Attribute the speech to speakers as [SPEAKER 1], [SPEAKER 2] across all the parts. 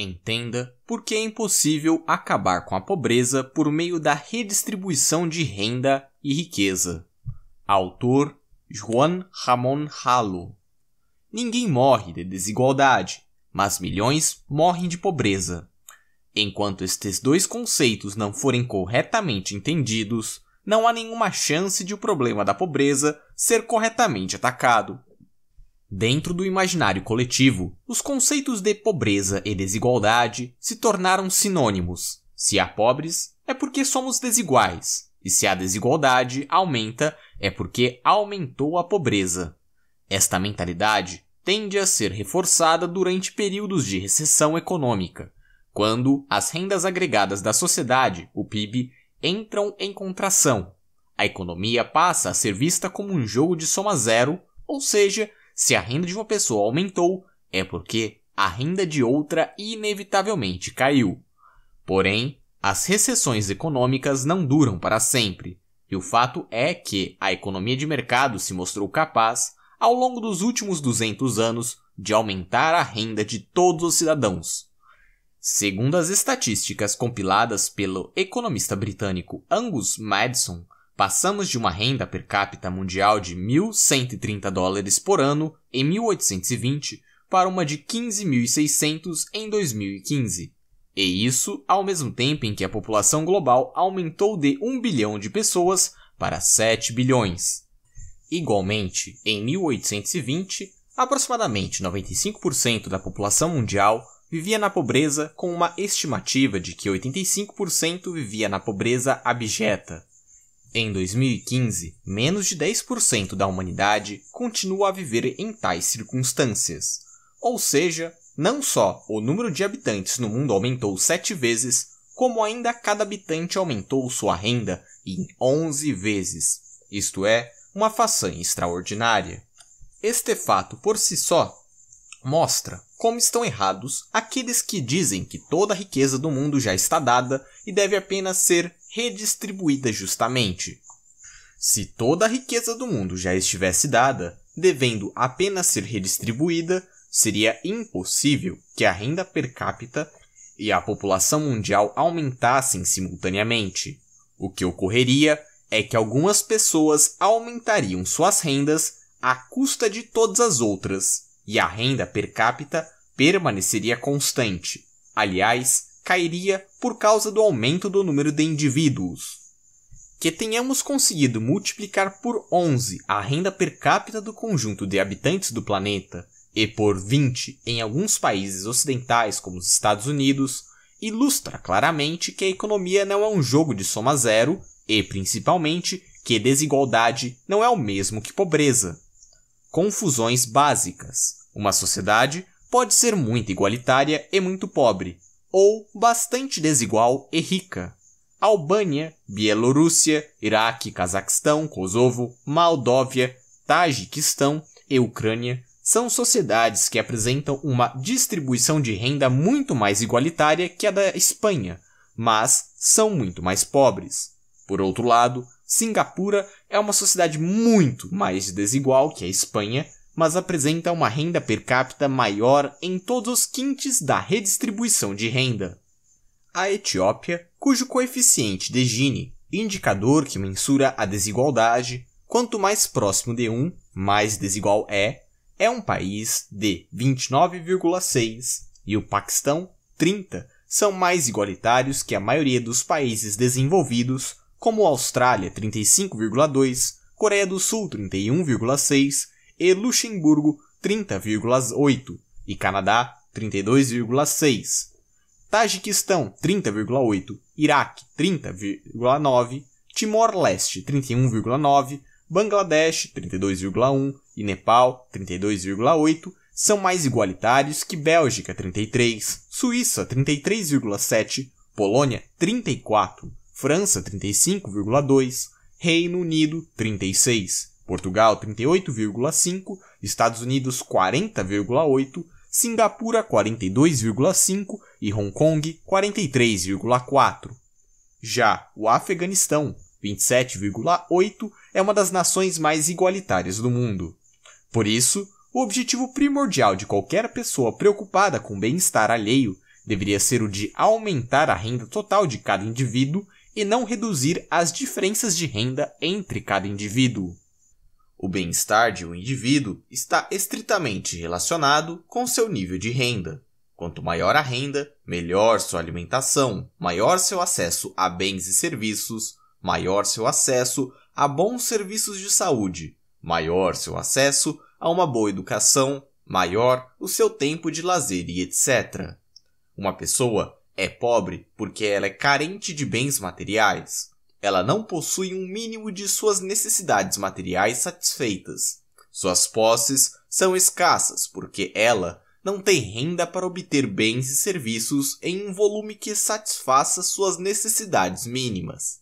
[SPEAKER 1] Entenda por que é impossível acabar com a pobreza por meio da redistribuição de renda e riqueza. Autor Juan Ramon Ralo. Ninguém morre de desigualdade, mas milhões morrem de pobreza. Enquanto estes dois conceitos não forem corretamente entendidos, não há nenhuma chance de o problema da pobreza ser corretamente atacado. Dentro do imaginário coletivo, os conceitos de pobreza e desigualdade se tornaram sinônimos. Se há pobres, é porque somos desiguais, e se a desigualdade aumenta, é porque aumentou a pobreza. Esta mentalidade tende a ser reforçada durante períodos de recessão econômica, quando as rendas agregadas da sociedade, o PIB, entram em contração. A economia passa a ser vista como um jogo de soma zero, ou seja, se a renda de uma pessoa aumentou, é porque a renda de outra inevitavelmente caiu. Porém, as recessões econômicas não duram para sempre, e o fato é que a economia de mercado se mostrou capaz, ao longo dos últimos 200 anos, de aumentar a renda de todos os cidadãos. Segundo as estatísticas compiladas pelo economista britânico Angus Madison, Passamos de uma renda per capita mundial de 1.130 dólares por ano em 1820 para uma de 15.600 em 2015. E isso ao mesmo tempo em que a população global aumentou de 1 bilhão de pessoas para 7 bilhões. Igualmente, em 1820, aproximadamente 95% da população mundial vivia na pobreza, com uma estimativa de que 85% vivia na pobreza abjeta. Em 2015, menos de 10% da humanidade continua a viver em tais circunstâncias. Ou seja, não só o número de habitantes no mundo aumentou sete vezes, como ainda cada habitante aumentou sua renda em 11 vezes. Isto é, uma façanha extraordinária. Este fato por si só mostra como estão errados aqueles que dizem que toda a riqueza do mundo já está dada e deve apenas ser redistribuída justamente. Se toda a riqueza do mundo já estivesse dada, devendo apenas ser redistribuída, seria impossível que a renda per capita e a população mundial aumentassem simultaneamente. O que ocorreria é que algumas pessoas aumentariam suas rendas à custa de todas as outras, e a renda per capita permaneceria constante. Aliás, cairia por causa do aumento do número de indivíduos. Que tenhamos conseguido multiplicar por 11 a renda per capita do conjunto de habitantes do planeta e por 20 em alguns países ocidentais como os Estados Unidos, ilustra claramente que a economia não é um jogo de soma zero e, principalmente, que desigualdade não é o mesmo que pobreza. Confusões básicas. Uma sociedade pode ser muito igualitária e muito pobre, ou bastante desigual e rica. Albânia, Bielorrússia, Iraque, Cazaquistão, Kosovo, Moldóvia, Tajiquistão e Ucrânia são sociedades que apresentam uma distribuição de renda muito mais igualitária que a da Espanha, mas são muito mais pobres. Por outro lado, Singapura é uma sociedade muito mais desigual que a Espanha mas apresenta uma renda per capita maior em todos os quintes da redistribuição de renda. A Etiópia, cujo coeficiente de Gini, indicador que mensura a desigualdade, quanto mais próximo de 1, mais desigual é, é um país de 29,6 e o Paquistão, 30, são mais igualitários que a maioria dos países desenvolvidos, como Austrália, 35,2, Coreia do Sul, 31,6 e Luxemburgo 30,8 e Canadá 32,6. Tajiquistão 30,8, Iraque 30,9, Timor-Leste 31,9, Bangladesh 32,1 e Nepal 32,8 são mais igualitários que Bélgica 33, Suíça 33,7, Polônia 34, França 35,2, Reino Unido 36, Portugal 38,5, Estados Unidos 40,8, Singapura 42,5 e Hong Kong 43,4. Já o Afeganistão 27,8 é uma das nações mais igualitárias do mundo. Por isso, o objetivo primordial de qualquer pessoa preocupada com o bem-estar alheio deveria ser o de aumentar a renda total de cada indivíduo e não reduzir as diferenças de renda entre cada indivíduo. O bem-estar de um indivíduo está estritamente relacionado com seu nível de renda. Quanto maior a renda, melhor sua alimentação, maior seu acesso a bens e serviços, maior seu acesso a bons serviços de saúde, maior seu acesso a uma boa educação, maior o seu tempo de lazer e etc. Uma pessoa é pobre porque ela é carente de bens materiais. Ela não possui um mínimo de suas necessidades materiais satisfeitas. Suas posses são escassas porque ela não tem renda para obter bens e serviços em um volume que satisfaça suas necessidades mínimas.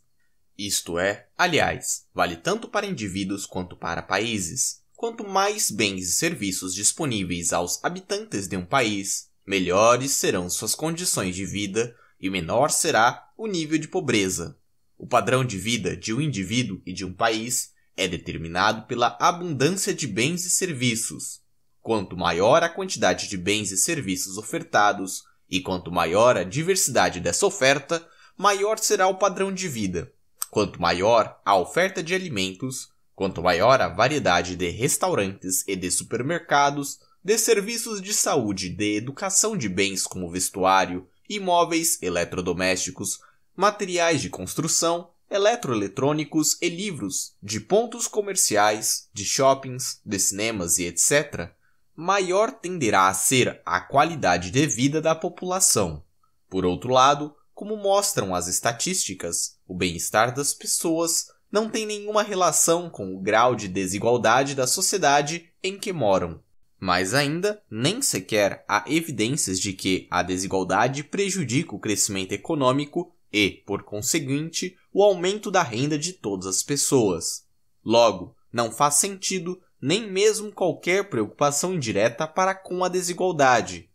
[SPEAKER 1] Isto é, aliás, vale tanto para indivíduos quanto para países. Quanto mais bens e serviços disponíveis aos habitantes de um país, melhores serão suas condições de vida e menor será o nível de pobreza. O padrão de vida de um indivíduo e de um país é determinado pela abundância de bens e serviços. Quanto maior a quantidade de bens e serviços ofertados, e quanto maior a diversidade dessa oferta, maior será o padrão de vida. Quanto maior a oferta de alimentos, quanto maior a variedade de restaurantes e de supermercados, de serviços de saúde, de educação de bens como vestuário, imóveis, eletrodomésticos, materiais de construção, eletroeletrônicos e livros de pontos comerciais, de shoppings, de cinemas e etc., maior tenderá a ser a qualidade de vida da população. Por outro lado, como mostram as estatísticas, o bem-estar das pessoas não tem nenhuma relação com o grau de desigualdade da sociedade em que moram. Mais ainda, nem sequer há evidências de que a desigualdade prejudica o crescimento econômico e, por conseguinte, o aumento da renda de todas as pessoas. Logo, não faz sentido nem mesmo qualquer preocupação indireta para com a desigualdade.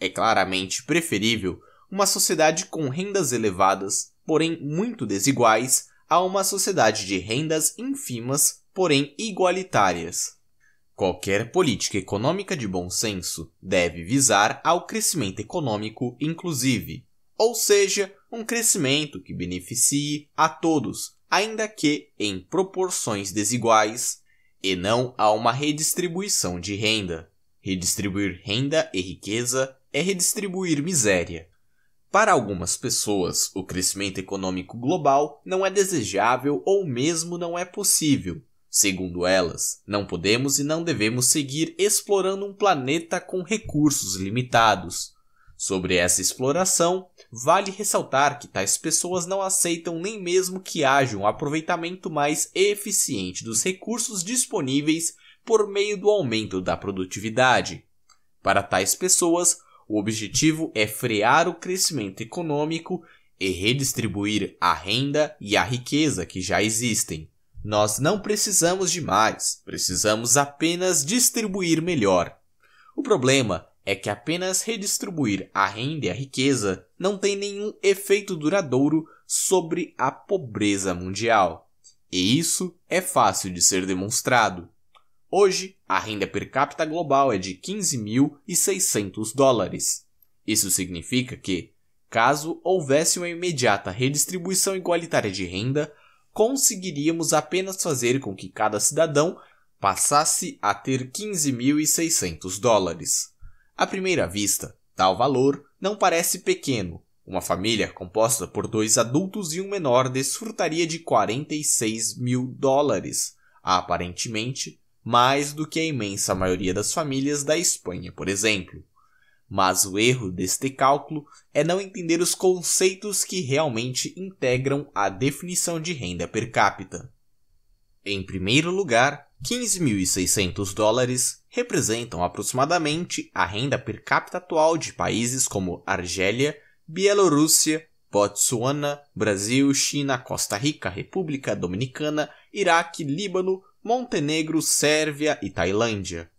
[SPEAKER 1] É claramente preferível uma sociedade com rendas elevadas, porém muito desiguais, a uma sociedade de rendas ínfimas, porém igualitárias. Qualquer política econômica de bom senso deve visar ao crescimento econômico inclusive, ou seja, um crescimento que beneficie a todos, ainda que em proporções desiguais, e não a uma redistribuição de renda. Redistribuir renda e riqueza é redistribuir miséria. Para algumas pessoas, o crescimento econômico global não é desejável ou mesmo não é possível. Segundo elas, não podemos e não devemos seguir explorando um planeta com recursos limitados. Sobre essa exploração, vale ressaltar que tais pessoas não aceitam nem mesmo que haja um aproveitamento mais eficiente dos recursos disponíveis por meio do aumento da produtividade. Para tais pessoas, o objetivo é frear o crescimento econômico e redistribuir a renda e a riqueza que já existem. Nós não precisamos de mais, precisamos apenas distribuir melhor. O problema é que apenas redistribuir a renda e a riqueza não tem nenhum efeito duradouro sobre a pobreza mundial. E isso é fácil de ser demonstrado. Hoje, a renda per capita global é de 15.600 dólares. Isso significa que, caso houvesse uma imediata redistribuição igualitária de renda, conseguiríamos apenas fazer com que cada cidadão passasse a ter 15.600 dólares. À primeira vista, tal valor não parece pequeno. Uma família composta por dois adultos e um menor desfrutaria de 46 mil dólares, aparentemente mais do que a imensa maioria das famílias da Espanha, por exemplo. Mas o erro deste cálculo é não entender os conceitos que realmente integram a definição de renda per capita. Em primeiro lugar, 15.600 dólares representam aproximadamente a renda per capita atual de países como Argélia, Bielorrússia, Botsuana, Brasil, China, Costa Rica, República Dominicana, Iraque, Líbano, Montenegro, Sérvia e Tailândia.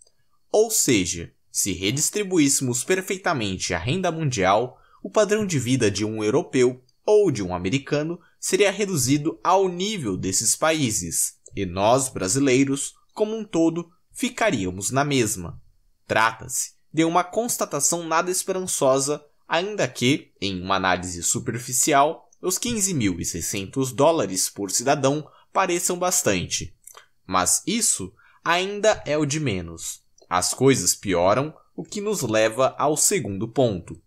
[SPEAKER 1] Ou seja, se redistribuíssemos perfeitamente a renda mundial, o padrão de vida de um europeu ou de um americano seria reduzido ao nível desses países, e nós, brasileiros, como um todo, ficaríamos na mesma. Trata-se de uma constatação nada esperançosa, ainda que, em uma análise superficial, os 15.600 dólares por cidadão pareçam bastante. Mas isso ainda é o de menos. As coisas pioram, o que nos leva ao segundo ponto.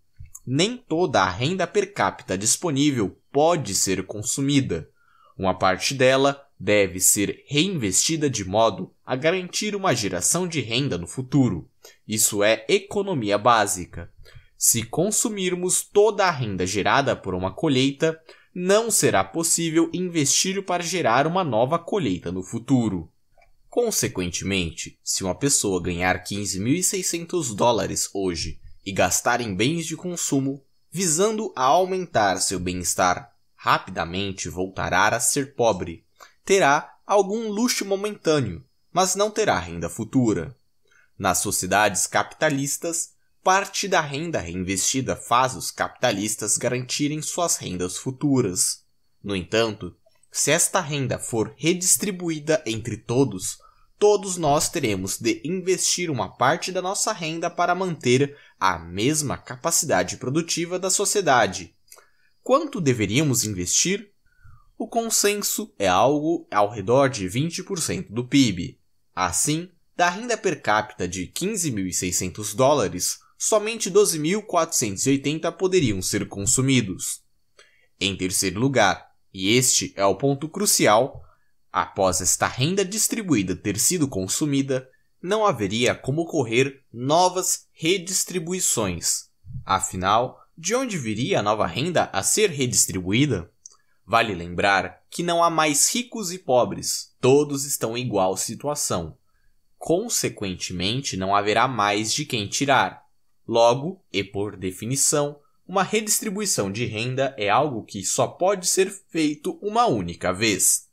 [SPEAKER 1] Nem toda a renda per capita disponível pode ser consumida. Uma parte dela deve ser reinvestida de modo a garantir uma geração de renda no futuro. Isso é economia básica. Se consumirmos toda a renda gerada por uma colheita, não será possível investir para gerar uma nova colheita no futuro. Consequentemente, se uma pessoa ganhar 15.600 dólares hoje e gastar em bens de consumo, visando a aumentar seu bem-estar, rapidamente voltará a ser pobre terá algum luxo momentâneo, mas não terá renda futura. Nas sociedades capitalistas, parte da renda reinvestida faz os capitalistas garantirem suas rendas futuras. No entanto, se esta renda for redistribuída entre todos, todos nós teremos de investir uma parte da nossa renda para manter a mesma capacidade produtiva da sociedade. Quanto deveríamos investir? O consenso é algo ao redor de 20% do PIB. Assim, da renda per capita de 15.600 dólares, somente 12.480 poderiam ser consumidos. Em terceiro lugar, e este é o ponto crucial, após esta renda distribuída ter sido consumida, não haveria como ocorrer novas redistribuições. Afinal, de onde viria a nova renda a ser redistribuída? Vale lembrar que não há mais ricos e pobres, todos estão em igual situação. Consequentemente, não haverá mais de quem tirar. Logo, e por definição, uma redistribuição de renda é algo que só pode ser feito uma única vez.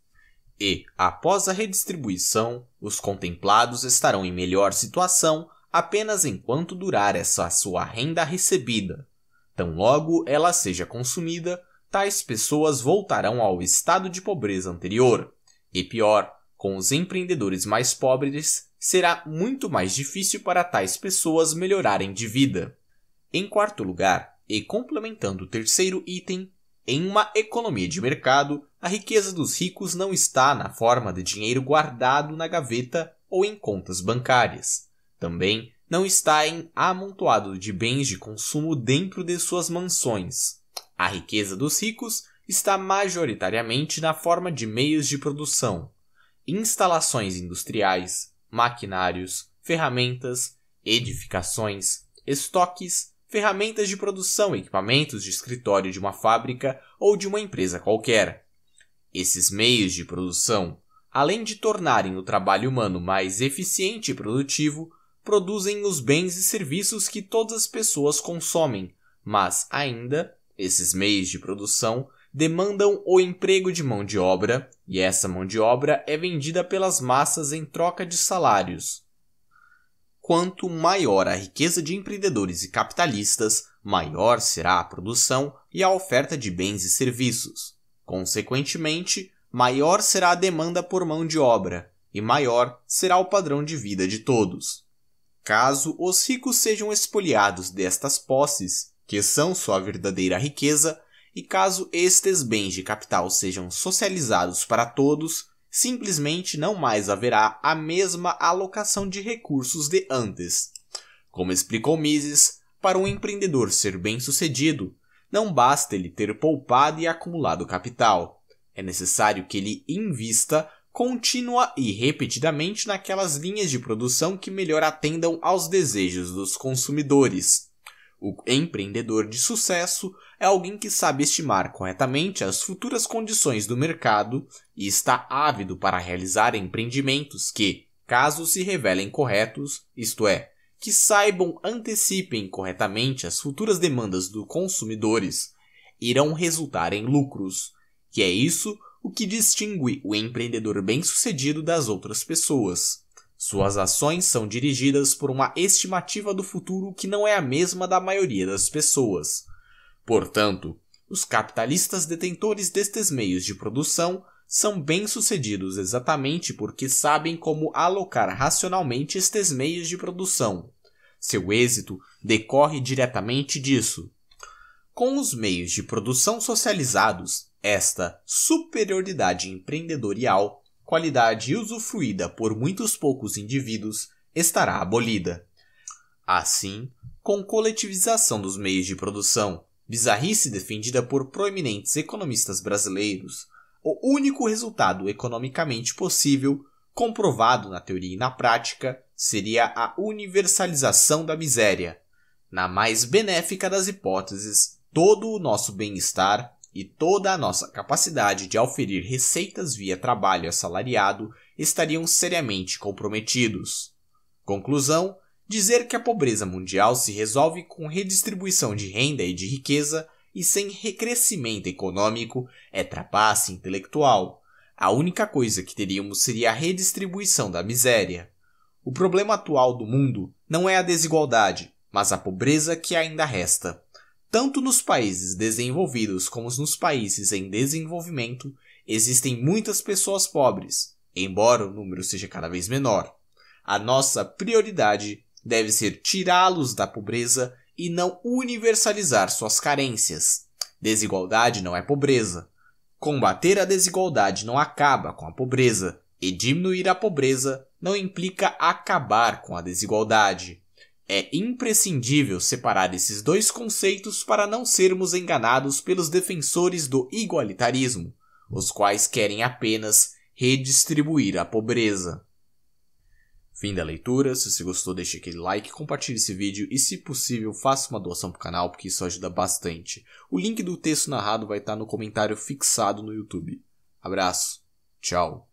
[SPEAKER 1] E, após a redistribuição, os contemplados estarão em melhor situação apenas enquanto durar essa sua renda recebida. Tão logo ela seja consumida, tais pessoas voltarão ao estado de pobreza anterior. E pior, com os empreendedores mais pobres, será muito mais difícil para tais pessoas melhorarem de vida. Em quarto lugar, e complementando o terceiro item, em uma economia de mercado, a riqueza dos ricos não está na forma de dinheiro guardado na gaveta ou em contas bancárias. Também não está em amontoado de bens de consumo dentro de suas mansões, a riqueza dos ricos está majoritariamente na forma de meios de produção, instalações industriais, maquinários, ferramentas, edificações, estoques, ferramentas de produção e equipamentos de escritório de uma fábrica ou de uma empresa qualquer. Esses meios de produção, além de tornarem o trabalho humano mais eficiente e produtivo, produzem os bens e serviços que todas as pessoas consomem, mas ainda esses meios de produção demandam o emprego de mão de obra, e essa mão de obra é vendida pelas massas em troca de salários. Quanto maior a riqueza de empreendedores e capitalistas, maior será a produção e a oferta de bens e serviços. Consequentemente, maior será a demanda por mão de obra e maior será o padrão de vida de todos. Caso os ricos sejam expoliados destas posses, que são sua verdadeira riqueza, e caso estes bens de capital sejam socializados para todos, simplesmente não mais haverá a mesma alocação de recursos de antes. Como explicou Mises, para um empreendedor ser bem-sucedido, não basta ele ter poupado e acumulado capital. É necessário que ele invista contínua e repetidamente naquelas linhas de produção que melhor atendam aos desejos dos consumidores. O empreendedor de sucesso é alguém que sabe estimar corretamente as futuras condições do mercado e está ávido para realizar empreendimentos que, caso se revelem corretos, isto é, que saibam antecipem corretamente as futuras demandas dos consumidores, irão resultar em lucros, que é isso o que distingue o empreendedor bem-sucedido das outras pessoas. Suas ações são dirigidas por uma estimativa do futuro que não é a mesma da maioria das pessoas. Portanto, os capitalistas detentores destes meios de produção são bem-sucedidos exatamente porque sabem como alocar racionalmente estes meios de produção. Seu êxito decorre diretamente disso. Com os meios de produção socializados, esta superioridade empreendedorial qualidade usufruída por muitos poucos indivíduos estará abolida. Assim, com coletivização dos meios de produção, bizarrice defendida por proeminentes economistas brasileiros, o único resultado economicamente possível, comprovado na teoria e na prática, seria a universalização da miséria. Na mais benéfica das hipóteses, todo o nosso bem-estar e toda a nossa capacidade de auferir receitas via trabalho assalariado estariam seriamente comprometidos. Conclusão: dizer que a pobreza mundial se resolve com redistribuição de renda e de riqueza e sem recrescimento econômico é trapace intelectual. A única coisa que teríamos seria a redistribuição da miséria. O problema atual do mundo não é a desigualdade, mas a pobreza que ainda resta. Tanto nos países desenvolvidos como nos países em desenvolvimento, existem muitas pessoas pobres, embora o número seja cada vez menor. A nossa prioridade deve ser tirá-los da pobreza e não universalizar suas carências. Desigualdade não é pobreza. Combater a desigualdade não acaba com a pobreza, e diminuir a pobreza não implica acabar com a desigualdade. É imprescindível separar esses dois conceitos para não sermos enganados pelos defensores do igualitarismo, os quais querem apenas redistribuir a pobreza. Fim da leitura. Se você gostou, deixe aquele like, compartilhe esse vídeo e, se possível, faça uma doação para o canal, porque isso ajuda bastante. O link do texto narrado vai estar no comentário fixado no YouTube. Abraço. Tchau.